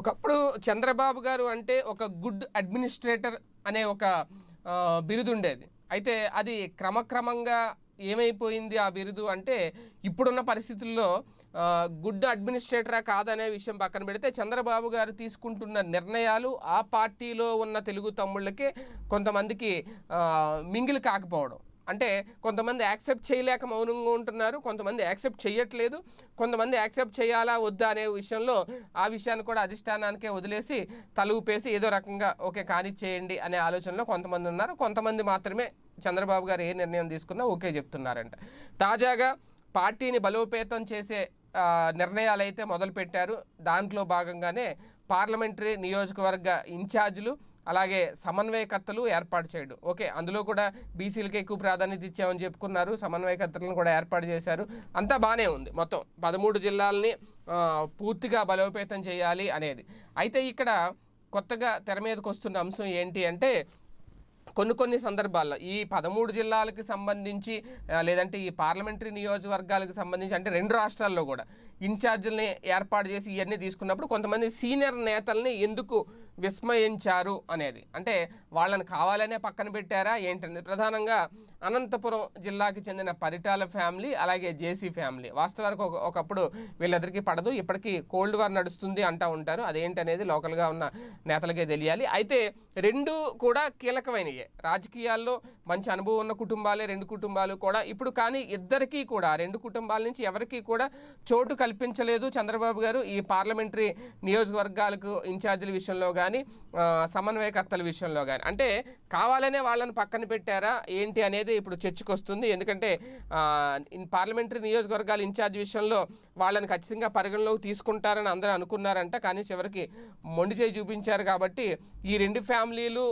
ఒకప్పుడు చంద్రబాబు గారు అంటే ఒక గుడ్ అడ్మినిస్ట్రేటర్ అనే ఒక బిరుదు ఉండేది అయితే అది క్రమక్రమంగా ఏమైపోయింది ఆ బిరుదు అంటే ఇప్పుడున్న పరిస్థితుల్లో గుడ్ అడ్మినిస్ట్రేటరా కాదనే విషయం పక్కన పెడితే చంద్రబాబు గారు తీసుకుంటున్న నిర్ణయాలు ఆ పార్టీలో ఉన్న తెలుగు తమ్ముళ్ళకి కొంతమందికి మింగిలి కాకపోవడం అంటే కొంతమంది యాక్సెప్ట్ చేయలేక మౌనంగా ఉంటున్నారు కొంతమంది యాక్సెప్ట్ చేయట్లేదు కొంతమంది యాక్సెప్ట్ చేయాలా వద్దా అనే విషయంలో ఆ విషయాన్ని కూడా అధిష్టానానికే వదిలేసి తల ఊపేసి ఏదో రకంగా ఓకే కానిచ్చేయండి అనే ఆలోచనలో కొంతమంది ఉన్నారు కొంతమంది మాత్రమే చంద్రబాబు గారు ఏ నిర్ణయం తీసుకున్నా ఓకే చెప్తున్నారంట తాజాగా పార్టీని బలోపేతం చేసే నిర్ణయాలు అయితే మొదలుపెట్టారు దాంట్లో భాగంగానే పార్లమెంటరీ నియోజకవర్గ ఇన్ఛార్జీలు అలాగే సమన్వయకర్తలు ఏర్పాటు చేయడం ఓకే అందులో కూడా బీసీలకి ఎక్కువ ప్రాధాన్యత ఇచ్చామని చెప్పుకున్నారు సమన్వయకర్తలను కూడా ఏర్పాటు చేశారు అంతా బాగానే ఉంది మొత్తం పదమూడు జిల్లాలని పూర్తిగా బలోపేతం చేయాలి అనేది అయితే ఇక్కడ కొత్తగా తెర మీదకి వస్తున్న అంశం ఏంటి అంటే కొన్ని కొన్ని సందర్భాల్లో ఈ పదమూడు జిల్లాలకు సంబంధించి లేదంటే ఈ పార్లమెంటరీ నియోజకవర్గాలకు సంబంధించి అంటే రెండు రాష్ట్రాల్లో కూడా ఇన్ఛార్జీలని ఏర్పాటు చేసి ఇవన్నీ తీసుకున్నప్పుడు కొంతమంది సీనియర్ నేతల్ని ఎందుకు విస్మయించారు అనేది అంటే వాళ్ళని కావాలనే పక్కన పెట్టారా ఏంటనేది ప్రధానంగా అనంతపురం జిల్లాకి చెందిన పరిటాల ఫ్యామిలీ అలాగే జేసీ ఫ్యామిలీ వాస్తవానికి ఒక ఒకప్పుడు వీళ్ళిద్దరికీ పడదు ఇప్పటికీ కోల్డ్ వార్ నడుస్తుంది అంటూ ఉంటారు అదేంటనేది లోకల్గా ఉన్న నేతలకే తెలియాలి అయితే రెండు కూడా కీలకమైనవి రాజకీయాల్లో మంచి అనుభవం ఉన్న కుటుంబాలే రెండు కుటుంబాలు కూడా ఇప్పుడు కానీ ఇద్దరికీ కూడా రెండు కుటుంబాల నుంచి ఎవరికీ కూడా చోటు కల్పించలేదు చంద్రబాబు గారు ఈ పార్లమెంటరీ నియోజకవర్గాలకు ఇన్ఛార్జీల విషయంలో కానీ సమన్వయకర్తల విషయంలో కానీ అంటే కావాలనే వాళ్ళని పక్కన పెట్టారా ఏంటి అనేది అనేది ఇప్పుడు చర్చకు వస్తుంది ఎందుకంటే పార్లమెంటరీ నియోజకవర్గాల ఇన్ఛార్జ్ విషయంలో వాళ్ళని ఖచ్చితంగా పరిగణలోకి తీసుకుంటారని అందరూ అనుకున్నారంట కానీ చివరికి మొండి చేయి చూపించారు కాబట్టి ఈ రెండు ఫ్యామిలీలు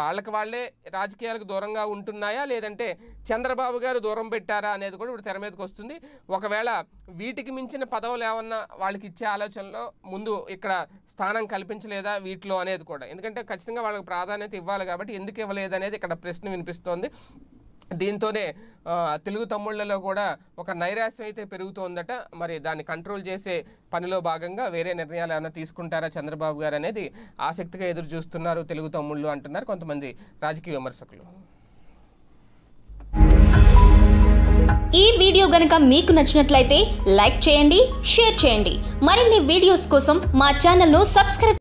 వాళ్ళకి వాళ్ళే రాజకీయాలకు దూరంగా ఉంటున్నాయా లేదంటే చంద్రబాబు గారు దూరం పెట్టారా అనేది కూడా ఇప్పుడు తెర మీదకి వస్తుంది ఒకవేళ వీటికి మించిన పదవులు ఏమన్నా వాళ్ళకి ఇచ్చే ఆలోచనలో ముందు ఇక్కడ స్థానం కల్పించలేదా వీటిలో అనేది కూడా ఎందుకంటే ఖచ్చితంగా వాళ్ళకి ప్రాధాన్యత ఇవ్వాలి కాబట్టి ఎందుకు ఇవ్వలేదు అనేది ఇక్కడ ప్రశ్న వినిపిస్తోంది దీంతోనే తెలుగు తమ్ముళ్లలో కూడా ఒక నైరాశ్యం అయితే పెరుగుతోందట మరి దాన్ని కంట్రోల్ చేసే పనిలో భాగంగా వేరే నిర్ణయాలు ఏమైనా తీసుకుంటారా చంద్రబాబు గారు అనేది ఆసక్తిగా ఎదురు చూస్తున్నారు తెలుగు తమ్ముళ్ళు అంటున్నారు కొంతమంది రాజకీయ విమర్శకులు ఈ వీడియో గనక మీకు నచ్చినట్లయితే లైక్ చేయండి షేర్ చేయండి మరిన్ని వీడియోస్ కోసం మా ఛానల్ను సబ్స్క్రైబ్